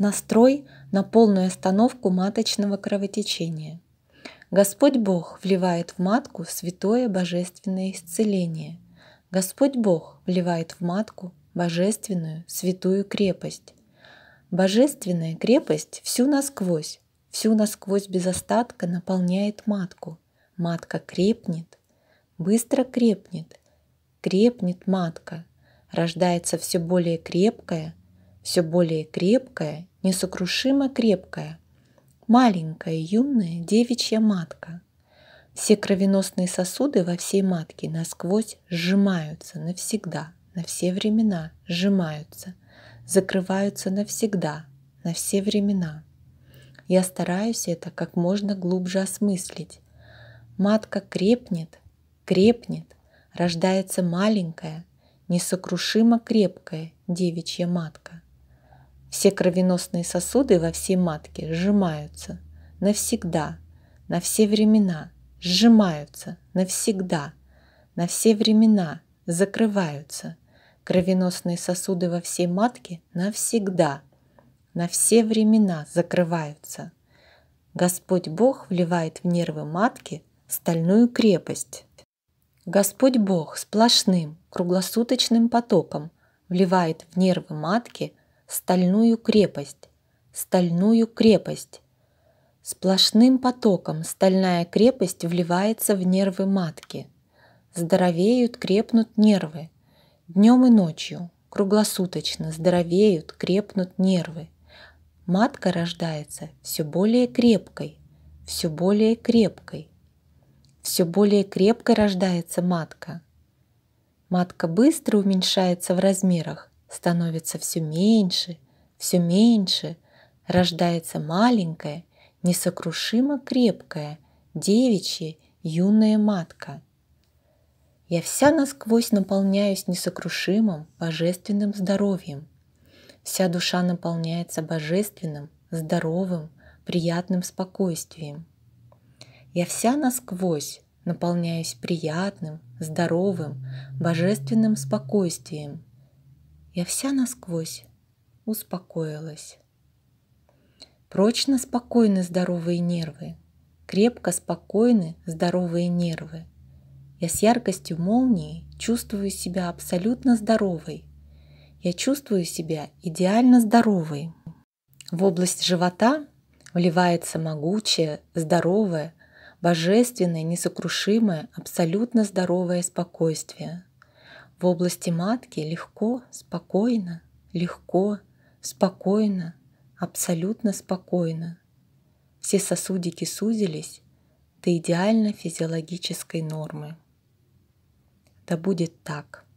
настрой на полную остановку маточного кровотечения. Господь Бог вливает в матку святое божественное исцеление. Господь Бог вливает в матку божественную святую крепость. Божественная крепость всю насквозь, всю насквозь без остатка наполняет матку. Матка крепнет, быстро крепнет, крепнет матка, рождается все более крепкая, все более крепкая, несокрушимо крепкая, маленькая юная девичья матка. Все кровеносные сосуды во всей матке насквозь сжимаются навсегда, на все времена сжимаются, закрываются навсегда, на все времена. Я стараюсь это как можно глубже осмыслить. Матка крепнет, крепнет, рождается маленькая, несокрушимо крепкая девичья матка. Все кровеносные сосуды во всей матке сжимаются навсегда, на все времена, сжимаются навсегда, на все времена, закрываются. Кровеносные сосуды во всей матке навсегда, на все времена закрываются. Господь Бог вливает в нервы матки стальную крепость. Господь Бог сплошным, круглосуточным потоком вливает в нервы матки стальную крепость, стальную крепость. Сплошным потоком стальная крепость вливается в нервы матки. Здоровеют, крепнут нервы. Днем и ночью, круглосуточно, здоровеют, крепнут нервы. Матка рождается все более крепкой, все более крепкой. Все более крепкой рождается матка. Матка быстро уменьшается в размерах, становится все меньше, все меньше, рождается маленькая, несокрушимо крепкая, девичья, юная матка. Я вся насквозь наполняюсь несокрушимым, божественным здоровьем. Вся душа наполняется божественным, здоровым, приятным спокойствием. Я вся насквозь наполняюсь приятным, здоровым, божественным спокойствием – я вся насквозь успокоилась. Прочно спокойны здоровые нервы, крепко спокойны здоровые нервы. Я с яркостью молнии чувствую себя абсолютно здоровой. Я чувствую себя идеально здоровой. В область живота вливается могучее, здоровое, божественное, несокрушимое, абсолютно здоровое спокойствие – в области матки легко, спокойно, легко, спокойно, абсолютно спокойно. Все сосудики сузились до идеально физиологической нормы. Да будет так.